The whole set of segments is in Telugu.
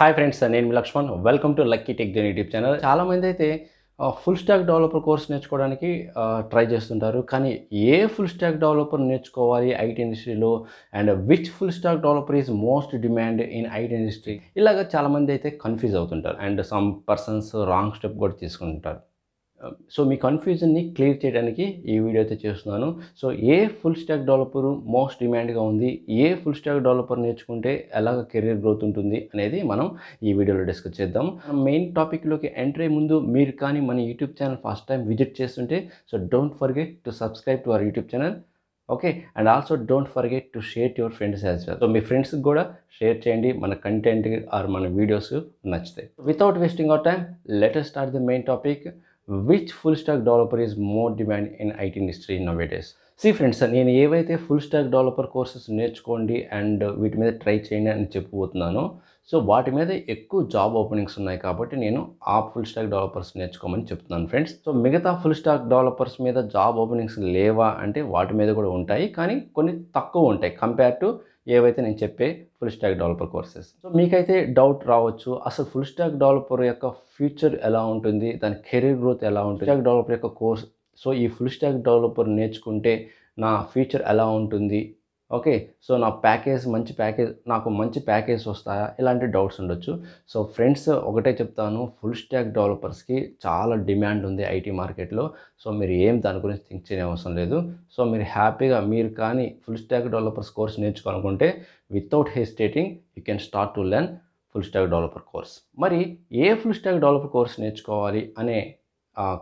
హాయ్ ఫ్రెండ్స్ నేను మీ Laxman welcome to lucky tech journey YouTube channel చాలామంది అయితే ఫుల్ స్టాక్ డెవలపర్ కోర్స్ నేర్చుకోవడానికి ట్రై చేస్తుంటారు కానీ ఏ ఫుల్ స్టాక్ డెవలపర్ నేర్చుకోవాలి ఐటీ ఇండస్ట్రీలో and which full stack developer is most demand in IT industry ఇలాగ చాలామంది అయితే కన్ఫ్యూజ్ అవుతుంటారు and some persons wrong step కూడా తీసుకుంటారు సో మీ కన్ఫ్యూజన్ని క్లియర్ చేయడానికి ఈ వీడియో అయితే చేస్తున్నాను సో ఏ ఫుల్ స్టాక్ డెవలపర్ మోస్ట్ డిమాండ్గా ఉంది ఏ ఫుల్ స్టాక్ డెవలపర్ నేర్చుకుంటే ఎలాగ కెరీర్ గ్రోత్ ఉంటుంది అనేది మనం ఈ వీడియోలో డిస్కస్ చేద్దాం మెయిన్ టాపిక్లోకి ఎంటర్ అయ్యే ముందు మీరు కానీ మన YouTube channel first time visit చేస్తుంటే so don't forget to subscribe to our YouTube channel okay and also don't forget to share your friends as well so మీ ఫ్రెండ్స్కి కూడా షేర్ చేయండి మన కంటెంట్ ఆర్ మన వీడియోస్ నచ్చితే without wasting our time later start the main topic which full stack developer is more demand in IT industry innovators see friends నేను ఏవైతే ఫుల్ స్టాక్ డెవలపర్ కోర్సెస్ నేర్చుకోండి అండ్ వీటి మీద ట్రై చేయండి అని చెప్పబోతున్నానో సో వాటి మీద ఎక్కువ జాబ్ ఓపెనింగ్స్ ఉన్నాయి కాబట్టి నేను ఆ ఫుల్ స్టాక్ డెవలపర్స్ నేర్చుకోమని చెప్తున్నాను ఫ్రెండ్స్ సో మిగతా ఫుల్ స్టాక్ డెవలపర్స్ మీద జాబ్ ఓపెనింగ్స్ లేవా అంటే వాటి మీద కూడా ఉంటాయి కానీ కొన్ని తక్కువ ఉంటాయి కంపేర్ టు ఏవైతే నేను చెప్పే full stack developer courses so మీకైతే డౌట్ రావచ్చు అసలు ఫుల్ స్టాక్ డెవలపర్ యొక్క ఫ్యూచర్ ఎలా ఉంటుంది దాని కెరీర్ గ్రోత్ ఎలా ఉంటుంది స్టాక్ డెవలపర్ యొక్క కోర్స్ సో ఈ ఫుల్ స్టాక్ డెవలపర్ నేర్చుకుంటే నా ఫ్యూచర్ ఎలా ఉంటుంది ఓకే సో నా ప్యాకేజ్ మంచి ప్యాకేజ్ నాకు మంచి ప్యాకేజ్ వస్తాయా ఇలాంటి డౌట్స్ ఉండొచ్చు సో ఫ్రెండ్స్ ఒకటే చెప్తాను ఫుల్ స్టాక్ డెవలపర్స్కి చాలా డిమాండ్ ఉంది ఐటీ మార్కెట్లో సో మీరు ఏం దాని గురించి థింక్ చేయని అవసరం లేదు సో మీరు హ్యాపీగా మీరు కానీ ఫుల్ స్టాక్ డెవలపర్స్ కోర్స్ నేర్చుకోవాలనుకుంటే without hesitating you can start to learn full stack developer course మరి ఏ ఫుల్ స్టాక్ డెవలపర్ కోర్స్ నేర్చుకోవాలి అనే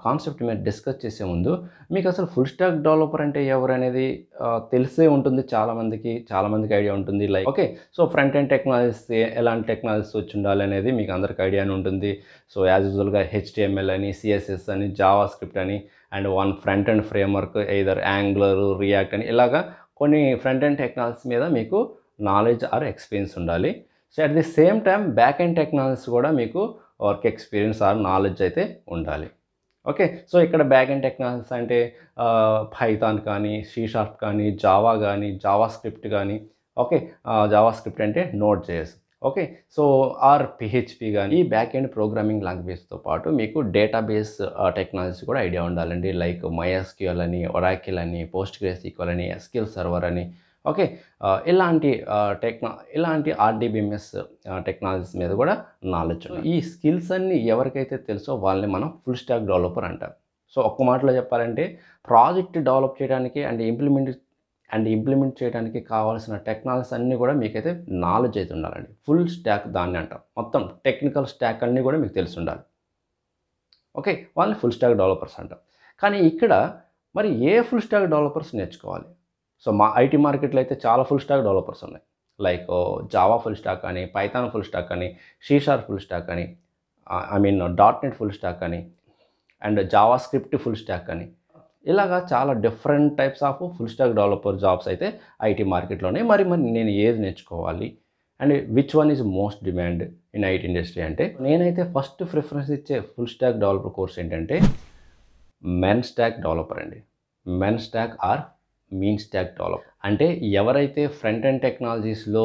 కాన్సెప్ట్ మీరు డిస్కస్ చేసే ముందు మీకు అసలు ఫుల్ స్టాక్ డెవలపర్ అంటే ఎవరు అనేది తెలిసే ఉంటుంది చాలామందికి చాలామందికి ఐడియా ఉంటుంది like okay so front end technologies ఎలాంటి టెక్నాలజీస్ వచ్చి ఉండాలి అనేది మీకు అందరికి అని ఉంటుంది సో యాజ్ యూజువల్గా హెచ్డిఎంఎల్ అని సిఎస్ఎస్ అని జావా స్క్రిప్ట్ అని and one front end framework either Angular React అని ఇలాగా కొన్ని ఫ్రంట్ అండ్ టెక్నాలజీస్ మీద మీకు నాలెడ్జ్ ఆర్ ఎక్స్పీరియన్స్ ఉండాలి so at the same time back end technologies కూడా మీకు వర్క్ ఎక్స్పీరియన్స్ ఆర్ నాలెడ్జ్ అయితే ఉండాలి ఓకే సో ఇక్కడ బ్యాక్ అండ్ టెక్నాలజీస్ అంటే పైథాన్ కానీ షీ షార్ప్ కానీ జావా కానీ జావా స్క్రిప్ట్ కానీ ఓకే జావా స్క్రిప్ట్ అంటే Node JS okay so or PHP కానీ ఈ బ్యాక్ ఎండ్ ప్రోగ్రామింగ్ లాంగ్వేజ్తో పాటు మీకు డేటాబేస్ టెక్నాలజీ కూడా ఐడియా ఉండాలండి లైక్ మైఎస్క్యూఎల్ అని ఒరాకిల్ అని పోస్ట్ గ్రేస్ ఈక్వల్ అని ఎస్కిల్ సర్వర్ అని ఓకే ఇలాంటి టెక్నా ఇలాంటి ఆర్డీబీఎంఎస్ టెక్నాలజీస్ మీద కూడా నాలెడ్జ్ ఈ స్కిల్స్ అన్నీ ఎవరికైతే తెలుసో వాళ్ళని మనం ఫుల్ స్టాక్ డెవలపర్ అంటారు సో ఒక్క మాటలో చెప్పాలంటే ప్రాజెక్ట్ డెవలప్ చేయడానికి అండ్ ఇంప్లిమెంట్ అండ్ ఇంప్లిమెంట్ చేయడానికి కావాల్సిన టెక్నాలజీస్ అన్నీ కూడా మీకైతే నాలెడ్జ్ అయితే ఉండాలండి ఫుల్ స్టాక్ దాన్ని అంటాం మొత్తం టెక్నికల్ స్టాక్ అన్నీ కూడా మీకు తెలిసి ఉండాలి ఓకే వాళ్ళని ఫుల్ స్టాక్ డెవలపర్స్ అంటాం కానీ ఇక్కడ మరి ఏ ఫుల్ స్టాక్ డెవలపర్స్ నేర్చుకోవాలి సో మా ఐటీ మార్కెట్లో అయితే చాలా ఫుల్ స్టాక్ డెవలపర్స్ ఉన్నాయి లైక్ జావా ఫుల్ స్టాక్ అని పైథాన్ ఫుల్ స్టాక్ అని షీషార్ ఫుల్ స్టాక్ అని I mean dot net full stack అని and JavaScript full stack అని ఇలాగా చాలా different types of full stack developer jobs అయితే ఐటీ మార్కెట్లోనే మరి మరి నేను ఏది నేర్చుకోవాలి and which one is most demand in IT industry అంటే నేనైతే ఫస్ట్ ప్రిఫరెన్స్ ఇచ్చే ఫుల్ స్టాక్ డెవలపర్ కోర్స్ ఏంటంటే మెన్ స్టాక్ డెవలపర్ అండి MEAN stack or MEAN stack develop అంటే ఎవరైతే ఫ్రంట్ అండ్ టెక్నాలజీస్లో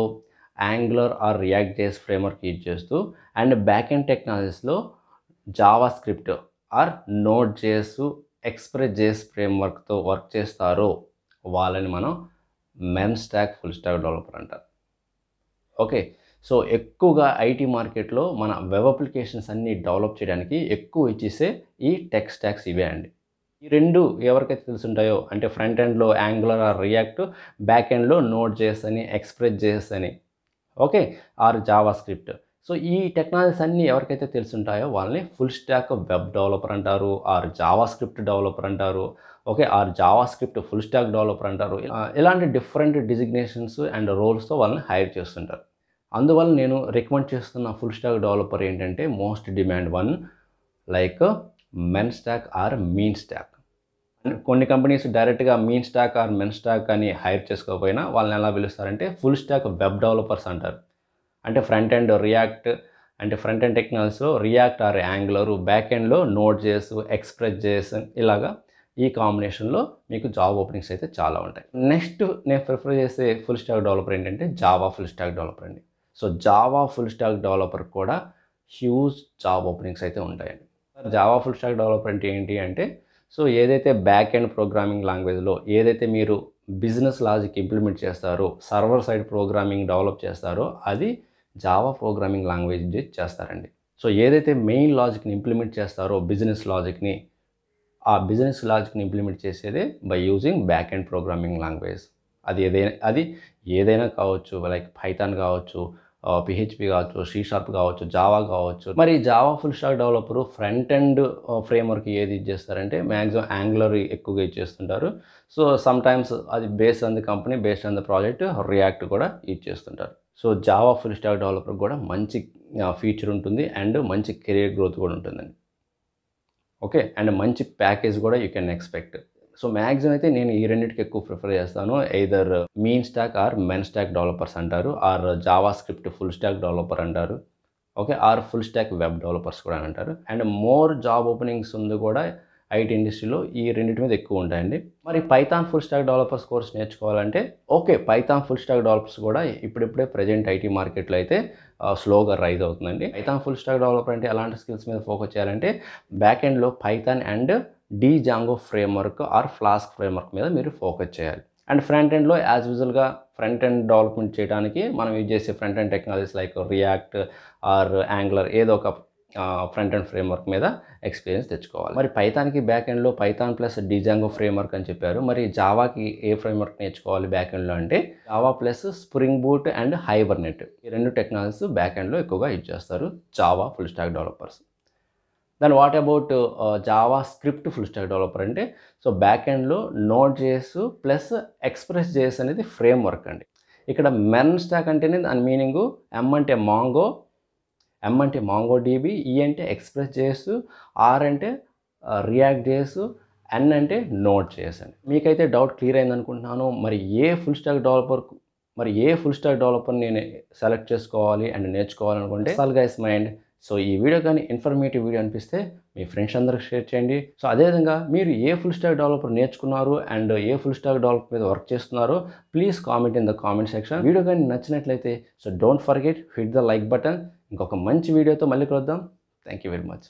యాంగులర్ ఆర్ రియాక్ట్ చేసి ఫ్రేమ్వర్క్ యూజ్ చేస్తూ అండ్ బ్యాక్ అండ్ టెక్నాలజీస్లో జావా స్క్రిప్ట్ ఆర్ నోట్ చేస్తూ ఎక్స్ప్రెస్ జేస్ ఫ్రేమ్వర్క్తో వర్క్ చేస్తారో వాళ్ళని మనం MEAN stack full stack developer అంటారు ఓకే సో ఎక్కువగా ఐటీ మార్కెట్లో మన వెబ్ అప్లికేషన్స్ అన్నీ డెవలప్ చేయడానికి ఎక్కువ ఇచ్చేసే ఈ టెక్స్ ట్యాక్స్ ఇవే అండి ఈ రెండు ఎవరికైతే తెలుసుంటాయో అంటే ఫ్రంట్ ఎండ్లో యాంగులర్ ఆర్ రియాక్ట్ బ్యాక్ ఎండ్లో నోట్ జేస్ అని ఎక్స్ప్రెస్ చేస్తని అని okay or JavaScript so ఈ టెక్నాలజీస్ అన్నీ ఎవరికైతే తెలుసుంటాయో వాళ్ళని ఫుల్ స్టాక్ వెబ్ డెవలపర్ అంటారు ఆర్ జావా స్క్రిప్ట్ డెవలపర్ అంటారు okay or JavaScript full stack developer అంటారు ఇలాంటి డిఫరెంట్ డిజిగ్నేషన్స్ అండ్ రోల్స్తో వాళ్ళని హైర్ చేస్తుంటారు అందువల్ల నేను రికమెండ్ చేస్తున్న ఫుల్ స్టాక్ డెవలపర్ ఏంటంటే మోస్ట్ డిమాండ్ వన్ లైక్ మెన్ స్టాక్ ఆర్ మీన్ స్టాక్ కొన్ని కంపెనీస్ డైరెక్ట్గా మీన్ స్టాక్ ఆర్ మెన్ స్టాక్ అని హైర్ చేసుకోకపోయినా వాళ్ళని ఎలా పిలుస్తారంటే ఫుల్ స్టాక్ వెబ్ డెవలపర్స్ అంటారు అంటే ఫ్రంట్ ఎండ్ రియాక్ట్ అంటే ఫ్రంట్ ఎండ్ టెక్నాలజీలో రియాక్ట్ ఆర్ యాంగులర్ బ్యాక్ ఎండ్లో నోట్ చేస్ ఎక్స్ప్రెస్ చేస్ ఇలాగా ఈ కాంబినేషన్లో మీకు జాబ్ ఓపెనింగ్స్ అయితే చాలా ఉంటాయి నెక్స్ట్ నేను ప్రిఫర్ చేసే ఫుల్ స్టాక్ డెవలపర్ ఏంటంటే జావా ఫుల్ స్టాక్ డెవలపర్ అండి so Java full stack developer కూడా హ్యూజ్ జాబ్ ఓపెనింగ్స్ అయితే ఉంటాయండి జావా ఫుల్ స్టాక్ డెవలప్మెంట్ ఏంటి అంటే సో ఏదైతే బ్యాక్ అండ్ ప్రోగ్రామింగ్ లాంగ్వేజ్లో ఏదైతే మీరు బిజినెస్ లాజిక్ ఇంప్లిమెంట్ చేస్తారో సర్వర్ సైడ్ ప్రోగ్రామింగ్ డెవలప్ చేస్తారో అది జావా ప్రోగ్రామింగ్ లాంగ్వేజ్ చేస్తారండి సో ఏదైతే మెయిన్ లాజిక్ని ఇంప్లిమెంట్ చేస్తారో బిజినెస్ లాజిక్ని ఆ బిజినెస్ లాజిక్ని ఇంప్లిమెంట్ చేసేదే by using back end programming language అది ఏదైనా అది ఏదైనా కావచ్చు లైక్ పైథాన్ కావచ్చు పిహెచ్పి కావచ్చు సీ షార్ప్ కావచ్చు జావా కావచ్చు మరి Java full stack developer front frame framework ఏది చేస్తారంటే మ్యాక్సిమం యాంగులర్ ఎక్కువగా ఇచ్చేస్తుంటారు సో సమ్ టైమ్స్ అది based on the company based on the project React కూడా ఇచ్చేస్తుంటారు so Java full stack developer కూడా మంచి ఫీచర్ ఉంటుంది అండ్ మంచి కెరియర్ గ్రోత్ కూడా ఉంటుందండి ఓకే అండ్ మంచి ప్యాకేజ్ కూడా you can expect so maximum అయితే నేను ఈ రెండింటికి ఎక్కువ ప్రిఫర్ చేస్తాను ఎయిదర్ మీన్ స్టాక్ ఆర్ మెన్ స్టాక్ డెవలపర్స్ అంటారు or JavaScript full stack developer అంటారు okay or full stack web developers కూడా అని అంటారు అండ్ మోర్ జాబ్ ఓపెనింగ్స్ ఉంది కూడా ఐటీ ఇండస్ట్రీలో ఈ రెండింటి మీద ఎక్కువ ఉంటాయండి మరి Python full stack developers course నేర్చుకోవాలంటే okay Python full stack developers కూడా ఇప్పుడిప్పుడే ప్రజెంట్ ఐటీ మార్కెట్లో అయితే స్లోగా రైజ్ అవుతుందండి పైథాన్ ఫుల్ స్టాక్ డెవలపర్ అంటే ఎలాంటి స్కిల్స్ మీద ఫోకస్ చేయాలంటే బ్యాక్ ఎండ్లో Python and Django framework or Flask framework మీద మీరు ఫోకస్ చేయాలి అండ్ ఫ్రంట్ ఎండ్లో యాజ్ యూజువల్గా ఫ్రంట్ ఎండ్ డెవలప్మెంట్ చేయడానికి మనం యూజ్ చేసే front end technologies like React or Angular ఏదో ఒక ఫ్రంట్ అండ్ ఫ్రేమ్వర్క్ మీద ఎక్స్పీరియన్స్ తెచ్చుకోవాలి మరి పైథాన్కి బ్యాక్ ఎండ్లో పైథాన్ ప్లస్ డిజాంగో ఫ్రేమ్వర్క్ అని చెప్పారు మరి జావాకి ఏ ఫ్రేమ్వర్క్ నేర్చుకోవాలి బ్యాక్ ఎండ్లో అంటే Java plus Spring Boot and Hibernate ఈ రెండు టెక్నాలజీస్ బ్యాక్ ఎండ్లో ఎక్కువగా యూజ్ చేస్తారు జావా ఫుల్ స్టాక్ డెవలపర్స్ దాని what about JavaScript full stack developer అంటే సో బ్యాక్ ఎండ్లో Node JS plus Express JS అనేది ఫ్రేమ్ వర్క్ అండి ఇక్కడ మెన్ స్టాక్ అంటేనే దాని మీనింగ్ ఎం అంటే మాంగో ఎమ్ అంటే మాంగో డీబీ ఈ అంటే ఎక్స్ప్రెస్ చేసు ఆర్ అంటే రియాక్ట్ చేసు ఎన్ అంటే నోట్ చేశాను మీకైతే డౌట్ క్లియర్ అయింది అనుకుంటున్నాను మరి ఏ ఫుల్ స్టాక్ డెవలపర్ మరి ఏ ఫుల్ స్టాక్ డెవలపర్ నేను సెలెక్ట్ చేసుకోవాలి అండ్ నేర్చుకోవాలనుకుంటే సల్ గైస్ మైండ్ సో ఈ వీడియో కానీ ఇన్ఫర్మేటివ్ వీడియో అనిపిస్తే మీ ఫ్రెండ్స్ అందరికి షేర్ చేయండి సో అదేవిధంగా మీరు ఏ ఫుల్ స్టాక్ డెవలపర్ నేర్చుకున్నారు అండ్ ఏ ఫుల్ స్టాక్ డెవలపర్ మీద వర్క్ చేస్తున్నారో please comment in the comment section video కానీ నచ్చినట్లయితే so don't forget hit the like button ఇంకొక మంచి వీడియోతో మళ్ళీ కలుద్దాం థ్యాంక్ వెరీ మచ్